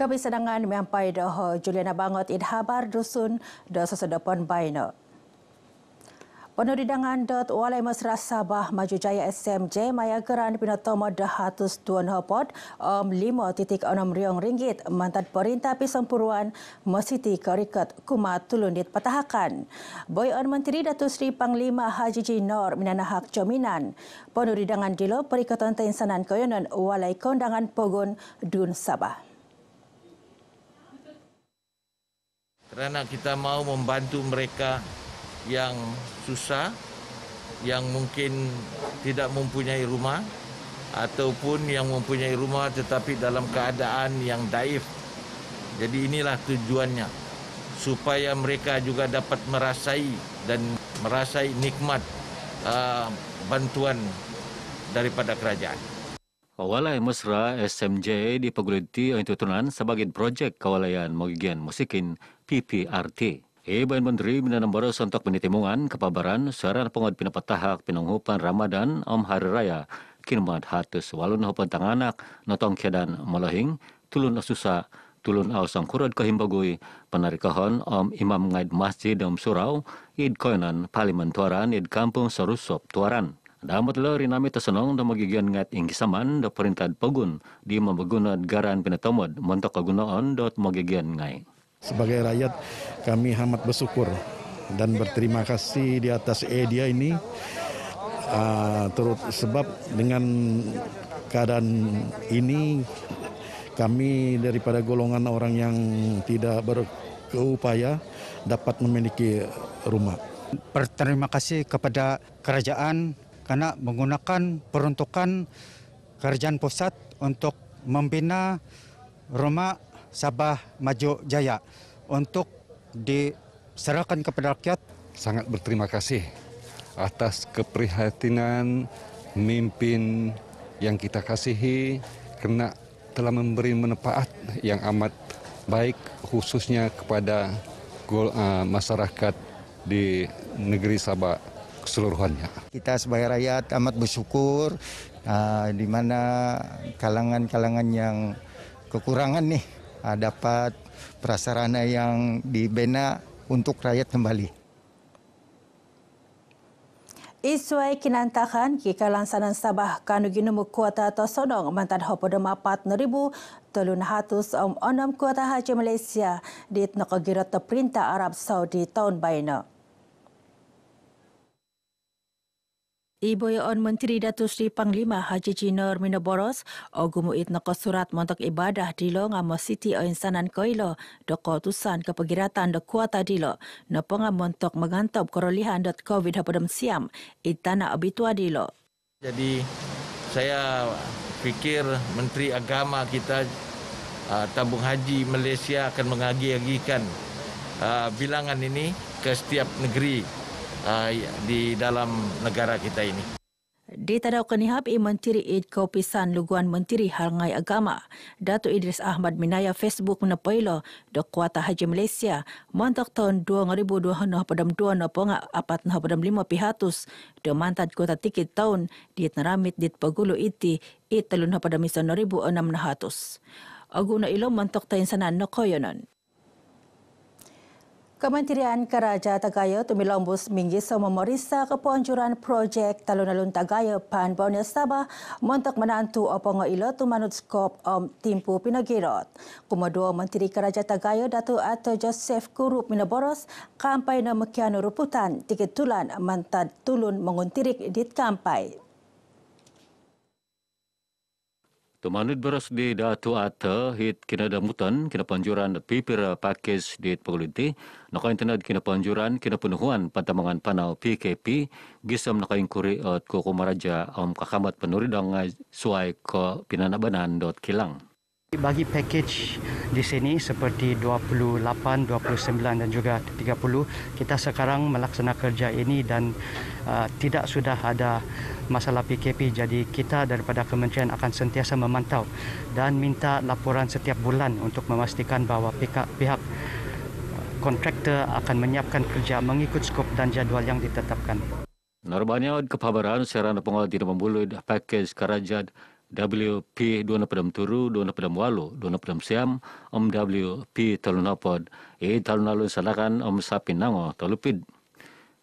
Kami sedangkan menyampai dah Juliana Bangot in Habar Dusun dah sesudah pun baina. Penudidangan dot Walai Mesra Sabah Maju Jaya SMJ Maya Geran Pinotomo dah hatus tuan hopot om lima titik enam riung ringgit mantan perintah pisempuruan Mesiti Kerikat Kuma Tulundit Patahakan. Boy on Menteri Datu Sri Panglima Haji Jinor Minanahak Jominan. Penudidangan dilo perikatan tensanan koyonan Walai Kondangan Pogon Dun Sabah. kerana kita mahu membantu mereka yang susah, yang mungkin tidak mempunyai rumah ataupun yang mempunyai rumah tetapi dalam keadaan yang daif. Jadi inilah tujuannya supaya mereka juga dapat merasai dan merasai nikmat uh, bantuan daripada kerajaan. Kawalai Mesra SMJ dipeguliti oleh yang itu sebagai projek kawalayan Mogigian Musikin PPRT. Iban eh, Menteri Minanam Baru Santok Penitimungan Kepabaran Saran Pengod Pinapatahak Pinanghupan Ramadan Om Hari Raya Kinmat Hatus Walun Hupan Tanganak Notong Kedan Malahing Tulun Asusa Tulun Awasang Kurad Kahimbagui Penarikahan Om Imam Ngaid Masjid Om Surau Id Koinan Paliman Tuaran Id Kampung Sarusop Tuaran Damat lah rinami tersenang dan magigian ngat ingkisaman dan perintah pegun di mabaguna garan pinatamod mantok kagunaan dot magigian ngay. Sebagai rakyat kami amat bersyukur dan berterima kasih di atas media ini uh, sebab dengan keadaan ini kami daripada golongan orang yang tidak berkeupaya dapat memiliki rumah. Berterima kasih kepada kerajaan karena menggunakan peruntukan kerajaan pusat untuk membina rumah Sabah Maju Jaya untuk diserahkan kepada rakyat. Sangat berterima kasih atas keprihatinan mimpin yang kita kasihi karena telah memberi manfaat yang amat baik khususnya kepada gol, uh, masyarakat di negeri Sabah keseluruhannya. Kita sebagai rakyat amat bersyukur uh, di mana kalangan-kalangan yang kekurangan nih uh, dapat prasarana yang dibina untuk rakyat kembali. Isuai kinantahan ki kalansanan Sabah kanuginu kuota atau sonong mantan hopo de mapat neribu telun hatus om onom kuota haji Malaysia di tnokogiro teprinta Arab Saudi tahun baina. Ibu Yon Menteri Datu Sri Panglima Haji Jinor Minoboros Ogu Muit Noko Surat Montok Ibadah Dilo Ngamo Siti O Insanan lo Doko Tusan Kepegiratan Do Kuata Dilo Nopo ngamontok Mengantop Korolihan Dot Covid Hapodem Siam Itana Obitua Dilo Jadi saya fikir Menteri Agama kita uh, Tabung Haji Malaysia akan mengagi-agikan uh, ah, bilangan ini ke setiap negeri uh, di dalam negara kita ini. Di Tadau Kenihab, Menteri I Kopisan Luguan Menteri Halngai Agama, Datuk Idris Ahmad Minaya Facebook menepailo do kuota Haji Malaysia mantak tahun 2022 pada 2 na ponga 4 na padam pihatus do mantat kota tiket tahun di neramit dit pagulo iti i telun na padam 1600 Aguna ilo mantok tayin sana nokoyonon. Kementerian Keraja Tagaya Tumilombo seminggu semua merisa kepuanjuran projek talun-alun Tagaya Pan Bonya Sabah untuk menantu apa ngailo tu manut skop om um, timpu pinagirot. Kumadua Menteri Keraja Tagaya Datu atau Joseph Kurup Minaboros kampai na mekianu ruputan tiket tulan mantad tulun menguntirik di kampai. Tu manut beras di datu ata hit kina mutan kina panjuran pipira pakis di pagulinti naka internet kina panjuran kina penuhuan pantamangan panau PKP gisam naka inkuri at eh, kukumaraja om kakamat penuridang suai ko pinanabanan dot kilang. Bagi pakej di sini seperti 28, 29 dan juga 30, kita sekarang melaksanakan kerja ini dan uh, tidak sudah ada masalah PKP. Jadi kita daripada kementerian akan sentiasa memantau dan minta laporan setiap bulan untuk memastikan bahawa pihak, pihak uh, kontraktor akan menyiapkan kerja mengikut skop dan jadual yang ditetapkan. Normalnya kepabaran serana pengawal tidak membuluh pakej kerajaan WP dua na pedam turu, dua na pedam walu, dua na pedam siam, om WP talun apod, e eh, talun alun salakan om sapin nango talupid.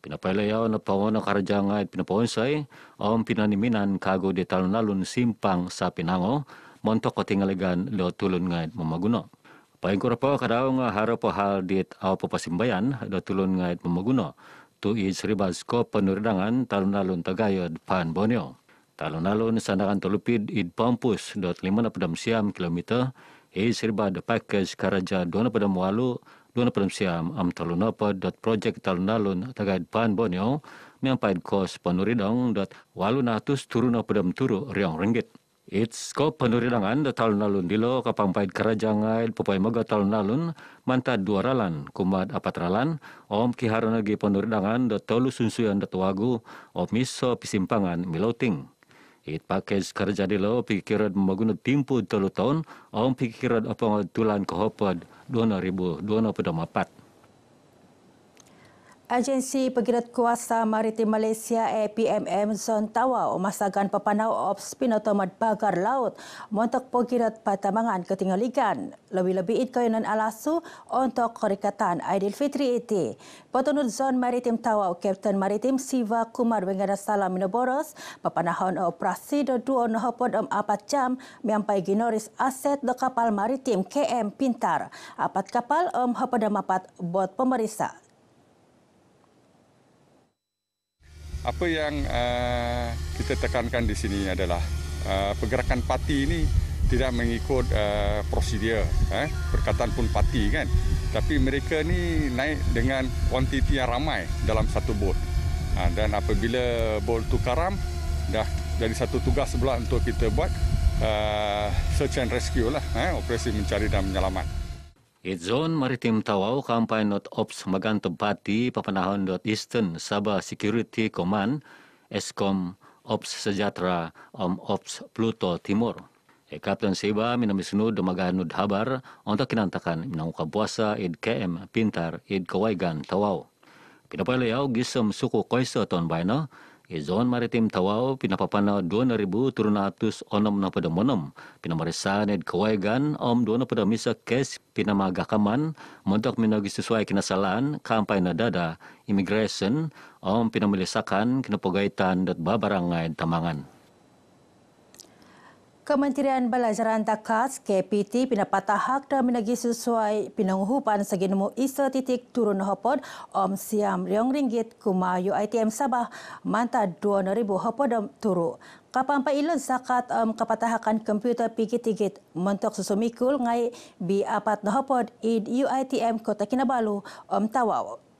Pinapayla yaw na pangon ang karadyanga at pinapawonsay, om pinaniminan kago de talun alun simpang sapin nango, montok o tingaligan lo tulun ngayon mamaguno. Paing ko po karaw nga harap po hal dit aw po pasimbayan lo tulun ngayon mamaguno. Tuid sribas ko panurdangan talun alun tagayod pan bonyo. Talon-alon sandakan terlupid id pampus dot lima na padam siam kilometer e serba da pakej karaja dua na padam walu dua na padam siam am talon dot project talon-alon tagad pan bonyo miang paid kos panuridang dot walu na atus turu na padam turu riang ringgit. It's ko panuridangan da talon-alon dilo kapang paid karaja ngay pupay maga talon-alon manta dua ralan kumad apat ralan om kiharanagi panuridangan da tolu sunsuyan da tuwagu o miso pisimpangan miloting. It pakai kerja di lo lah, pikiran maguna timpu terlalu tahun, om pikiran apa tulan kehopod puluh empat. Agensi Pegirat Kuasa Maritim Malaysia APMM Zon Tawau memasangkan pepanau of spinotomat bagar laut untuk pegirat patamangan ketinggalan. Lebih-lebih itu yang alasu untuk kerikatan Aidilfitri itu. Petunut Zon Maritim Tawau, Kapten Maritim Siva Kumar Wengada Salam Minoboros, pepanau operasi do dua nohopon om apat jam miampai ginoris aset do kapal maritim KM Pintar. Apat kapal om hopon om apat buat pemeriksaan. apa yang uh, kita tekankan di sini adalah uh, pergerakan parti ini tidak mengikut uh, prosedur eh? perkataan pun parti kan tapi mereka ni naik dengan kuantiti yang ramai dalam satu bot ha, dan apabila bot tu karam dah jadi satu tugas sebelah untuk kita buat uh, search and rescue lah eh? operasi mencari dan menyelamat Itzon maritim tawaw kampay not ops magantubati papanahon dot Eastern Sabah Security Command Eskom Ops Sejatra Om Ops Pluto Timor. E Captain Seba minamisunod magahanod habar onta kinantakan minang kabuasa id KM Pintar id Kawaigan Tawaw. Pinapalayaw gisam suko koiso ton bayno i zon maritim tawau pinapapana 2000 turun atus onom na pada monom pinamarisa ned kawaygan om dua na pada misa kes pinamaga kaman montok minogi sesuai kinasalan kampai na dada immigration om pinamilisakan kinapogaitan dat babarangay tamangan Kementerian Belajaran Takas KPT pindah patah hak dan menagi sesuai penanguhupan segi nombor isa titik turun hopod Om Siam Riong Ringgit Kuma UITM Sabah manta 2000 hopod turu. Kapan pa ilun sakat um, kapatahakan komputer pikit-tikit mentok susumikul ngai bi apat hopod id UITM Kota Kinabalu Om Tawau.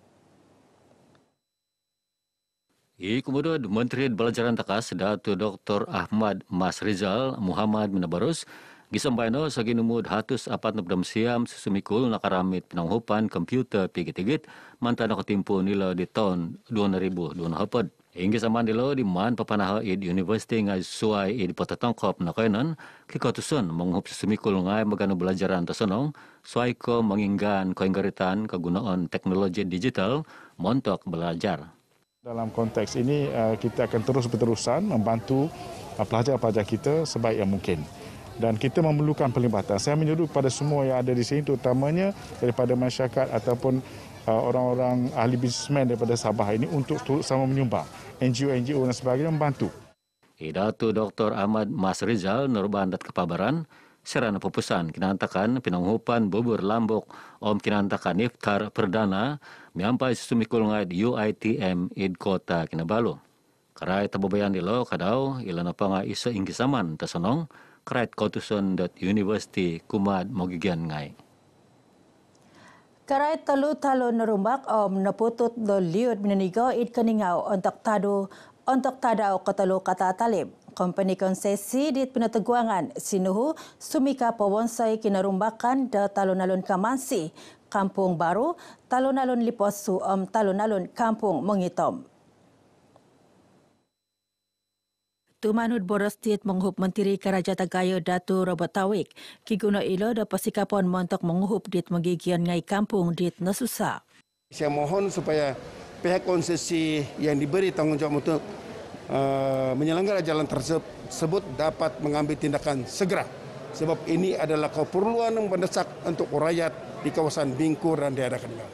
I Komodo Menteri Belajaran Takas Datu Dr. Ahmad Mas Rizal Muhammad Menabarus Gisambayno sagi numud hatus apat nabdam siam susumikul nakaramit penanghupan komputer pigit-pigit mantan timpu nila di tahun 2000 Hingga zaman nila di man papanaha id university ngaji suai id patatangkop na kainan kikotusun menghup susumikul ngay mengenai belajaran tasunong suai ko menginggan koinggaritan kegunaan teknologi digital montok belajar. Dalam konteks ini eh, kita akan terus berterusan membantu eh, pelajar-pelajar kita sebaik yang mungkin dan kita memerlukan pelibatan. Saya menyeru kepada semua yang ada di sini terutamanya daripada masyarakat ataupun eh, orang-orang ahli bisnesmen daripada Sabah ini untuk turut sama menyumbang NGO-NGO dan sebagainya membantu. Idatu Dr. Ahmad Mas Rizal, Nurbandat Kepabaran, serana pepesan kinantakan pinanghupan bubur lambok om kinantakan iftar perdana miampai sumikul ngait UITM id kota kinabalu. Karai tabubayan di lo kadau ilana panga isa inggisaman tasonong kerait kautusun dot university kumad mogigian ngai. Karay talo talo narumbak om naputot do liot minanigo it kaningaw ontak tado ontak tadaw katalo katatalib. Kompani konsesi di Penateguangan, Sinuhu, Sumika Pawonsai Kinarumbakan da Talon-Alon Kamansi, Kampung Baru, Talon-Alon Liposu om talon Kampung Mengitom. Tumanud Boros Tiet menghub Menteri Keraja Tagayo Datu Robert Tawik, Kiguna Ilo da Pasikapon Montok menghub dit menggigian ngai kampung di nesusa. Saya mohon supaya pihak konsesi yang diberi tanggungjawab untuk Eh, menyelenggara jalan tersebut dapat mengambil tindakan segera sebab ini adalah keperluan yang mendesak untuk rakyat di kawasan Bingkur dan daerah Kedengar.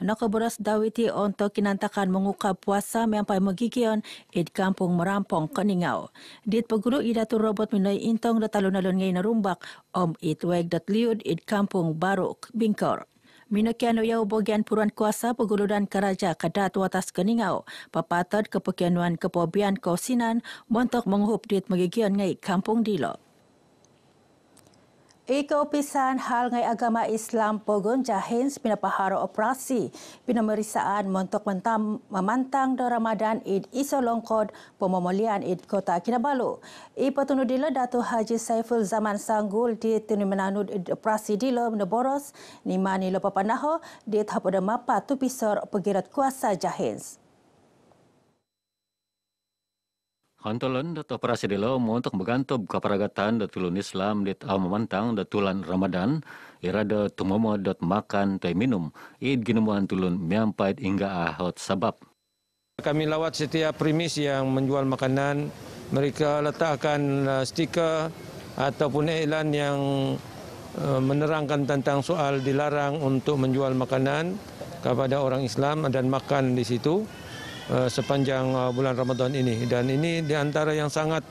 Naka beras Dawiti untuk kinantakan menguka puasa mempai megigion di kampung Merampong, Keningau. Di peguru idatur robot minai intong datalun-alun ngayin rumbak om itweg dat liud di kampung baru Bingkor. Minokian uyau bagian puruan kuasa pegulunan keraja kedat watas keningau, papatat kepegianuan kepobian kosinan, montok menghub dit megigian ngai kampung dilok. Ika Upisan Hal Ngai Agama Islam Pogun Jahin Sepina Paharo Operasi Pina Merisaan Montok Mentam Memantang Do Ramadan Id Iso Longkod Pemomolian Id Kota Kinabalu Ipa Tunu Dila Datu Haji Saiful Zaman Sanggul Di Tunu Menanud Id Operasi Dila Menoboros Nima Nilo Papanaho Di Tahap mapa tu Pisor Pegirat Kuasa Jahins. Hantolan dat operasi dilo mau untuk bergantung ke peragatan dat tulun Islam di al memantang dat tulan Ramadan irada tumomo dat makan dan minum id ginumuhan tulun miampait hingga ahot sabab. Kami lawat setiap primis yang menjual makanan, mereka letakkan uh, stiker ataupun iklan yang uh, menerangkan tentang soal dilarang untuk menjual makanan kepada orang Islam dan makan di situ. Eh, sepanjang eh, bulan Ramadan ini dan ini diantara yang sangat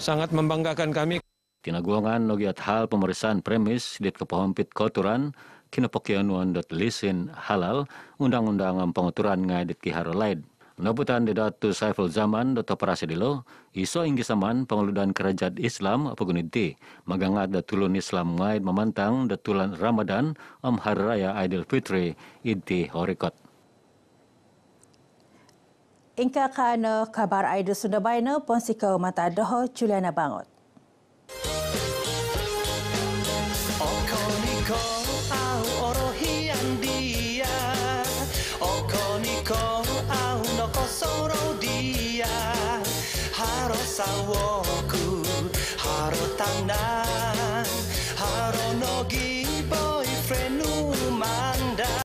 sangat membanggakan kami. Kinaguangan nogiat hal pemeriksaan premis di kepohompit koturan kinapokianuan dot lisin halal undang-undang penguturan ngadit kiharo laid. Nabutan di datu Saiful Zaman dot operasi dilo iso inggisaman pengeludan kerajaan Islam peguniti magangat datulun Islam ngait memantang datulan Ramadan om hari raya Aidil Fitri inti horikot. Ingkakan eh, kabar Aida Sundabaina, Ponsika Mata Doho, Juliana Bangot.